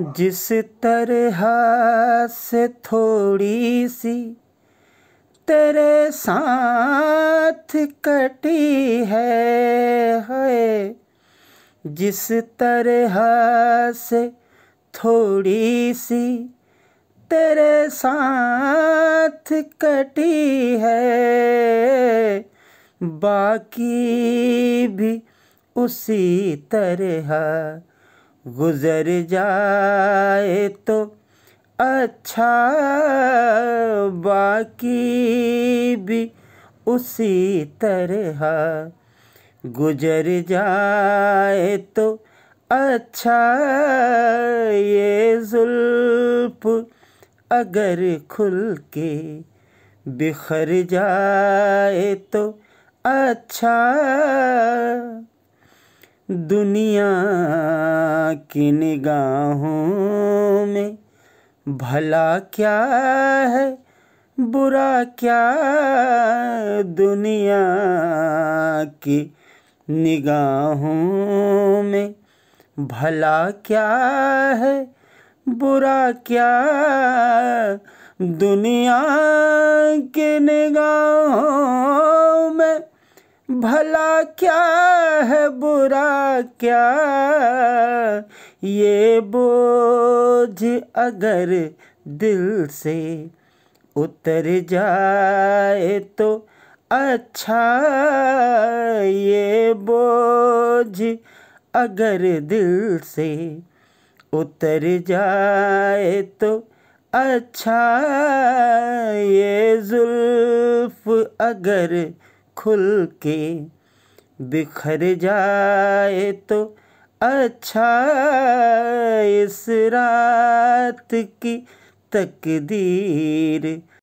जिस तरह से थोड़ी सी तेरे साथ कटी है है जिस तरह से थोड़ी सी तेरे साथ कटी है बाकी भी उसी तरह गुजर जाए तो अच्छा बाकी भी उसी तरह गुजर जाए तो अच्छा ये जुल्फ अगर खुल के बिखर जाए तो अच्छा दुनिया की निगाहों में भला क्या है बुरा क्या दुनिया की निगाहों में भला क्या है बुरा क्या दुनिया के निगाहों भला क्या है बुरा क्या ये बोझ अगर दिल से उतर जाए तो अच्छा ये बोझ अगर दिल से उतर जाए तो अच्छा ये जुल्फ अगर खुल के बिखर जाए तो अच्छा इस रात की तकदीर